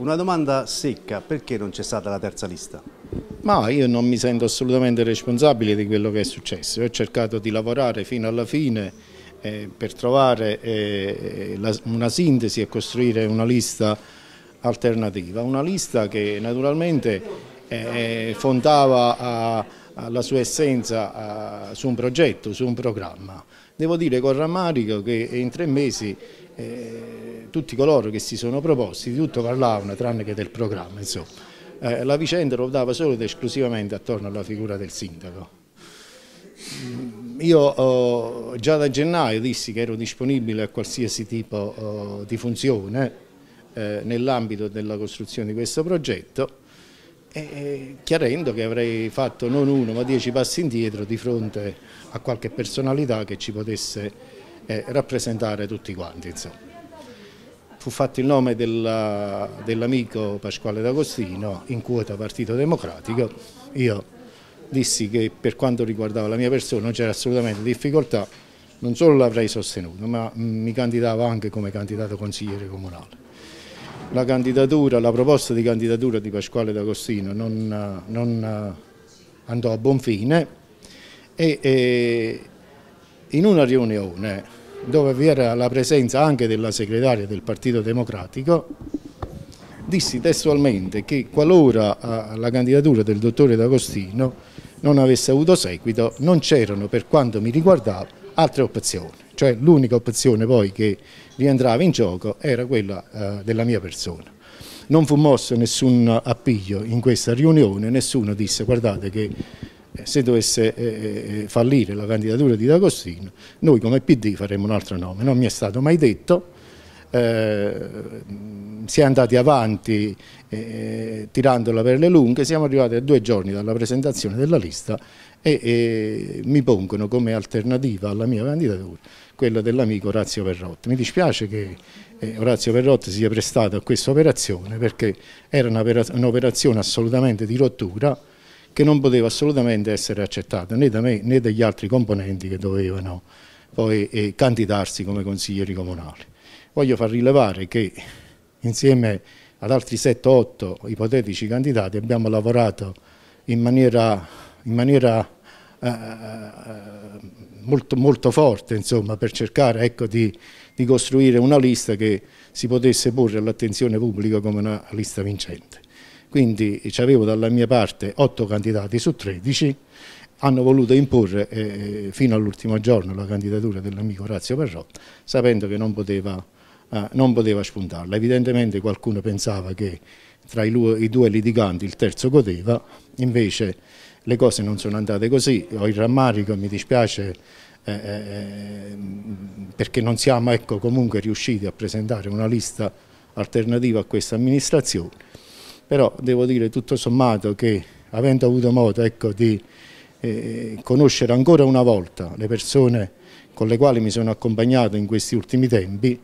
Una domanda secca, perché non c'è stata la terza lista? Ma io non mi sento assolutamente responsabile di quello che è successo, io ho cercato di lavorare fino alla fine eh, per trovare eh, la, una sintesi e costruire una lista alternativa, una lista che naturalmente eh, fondava a, alla sua essenza a, su un progetto, su un programma. Devo dire con rammarico che in tre mesi eh, tutti coloro che si sono proposti di tutto parlavano tranne che del programma insomma. Eh, la vicenda ruotava solo ed esclusivamente attorno alla figura del sindaco mm, io oh, già da gennaio dissi che ero disponibile a qualsiasi tipo oh, di funzione eh, nell'ambito della costruzione di questo progetto e, eh, chiarendo che avrei fatto non uno ma dieci passi indietro di fronte a qualche personalità che ci potesse e rappresentare tutti quanti. Insomma. Fu fatto il nome dell'amico dell Pasquale D'Agostino in quota Partito Democratico, io dissi che per quanto riguardava la mia persona non c'era assolutamente difficoltà, non solo l'avrei sostenuto, ma mm, mi candidavo anche come candidato consigliere comunale. La, la proposta di candidatura di Pasquale D'Agostino non, non, andò a buon fine e, e in una riunione dove vi era la presenza anche della segretaria del Partito Democratico, dissi testualmente che qualora eh, la candidatura del dottore D'Agostino non avesse avuto seguito, non c'erano per quanto mi riguardava altre opzioni, cioè l'unica opzione poi che rientrava in gioco era quella eh, della mia persona. Non fu mosso nessun appiglio in questa riunione, nessuno disse guardate che eh, se dovesse eh, eh, fallire la candidatura di D'Agostino, noi come PD faremo un altro nome, non mi è stato mai detto, eh, si è andati avanti eh, tirandola per le lunghe, siamo arrivati a due giorni dalla presentazione della lista e, e mi pongono come alternativa alla mia candidatura quella dell'amico Orazio Perrotti. Mi dispiace che eh, Orazio Perrotti sia prestato a questa operazione perché era un'operazione assolutamente di rottura che non poteva assolutamente essere accettata né da me né dagli altri componenti che dovevano poi eh, candidarsi come consiglieri comunali. Voglio far rilevare che insieme ad altri 7-8 ipotetici candidati abbiamo lavorato in maniera, in maniera eh, eh, eh, molto, molto, forte insomma, per cercare ecco, di, di costruire una lista che si potesse porre all'attenzione pubblica come una lista vincente quindi ci avevo dalla mia parte 8 candidati su 13, hanno voluto imporre eh, eh, fino all'ultimo giorno la candidatura dell'amico Orazio Perrò, sapendo che non poteva, eh, non poteva, spuntarla. Evidentemente qualcuno pensava che tra i, i due litiganti il terzo godeva, invece le cose non sono andate così, ho il rammarico, mi dispiace eh, eh, eh perché non siamo ecco, comunque riusciti a presentare una lista alternativa a questa amministrazione però devo dire tutto sommato che avendo avuto modo ecco, di eh, conoscere ancora una volta le persone con le quali mi sono accompagnato in questi ultimi tempi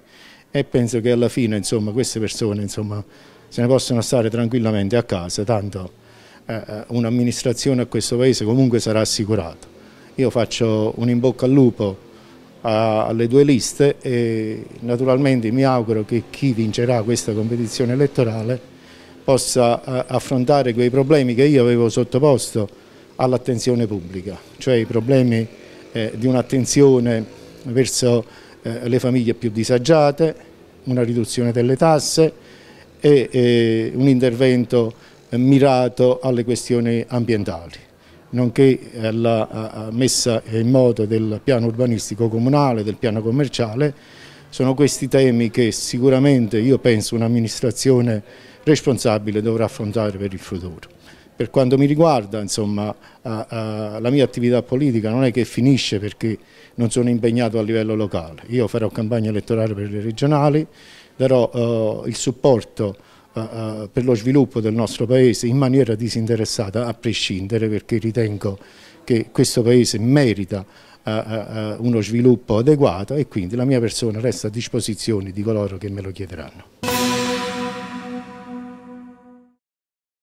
e penso che alla fine insomma, queste persone insomma, se ne possono stare tranquillamente a casa, tanto eh, eh un'amministrazione a questo paese comunque sarà assicurata. Io faccio un in bocca al lupo a, alle due liste e naturalmente mi auguro che chi vincerà questa competizione elettorale possa eh, affrontare quei problemi che io avevo sottoposto all'attenzione pubblica, cioè i problemi eh, di un'attenzione verso eh, le famiglie più disagiate, una riduzione delle tasse e un intervento mirato alle questioni ambientali nonché alla messa in moto del piano urbanistico comunale, del piano commerciale sono questi temi che sicuramente io penso un'amministrazione responsabile dovrà affrontare per il futuro. Per quanto mi riguarda, insomma, a, a, la mia attività politica non è che finisce perché non sono impegnato a livello locale. Io farò campagna elettorale per le regionali, darò eh, il supporto eh, eh per lo sviluppo del nostro Paese in maniera disinteressata, a prescindere, perché ritengo che questo Paese merita eh, eh, eh, uno sviluppo adeguato e quindi la mia persona resta a disposizione di coloro che me lo chiederanno.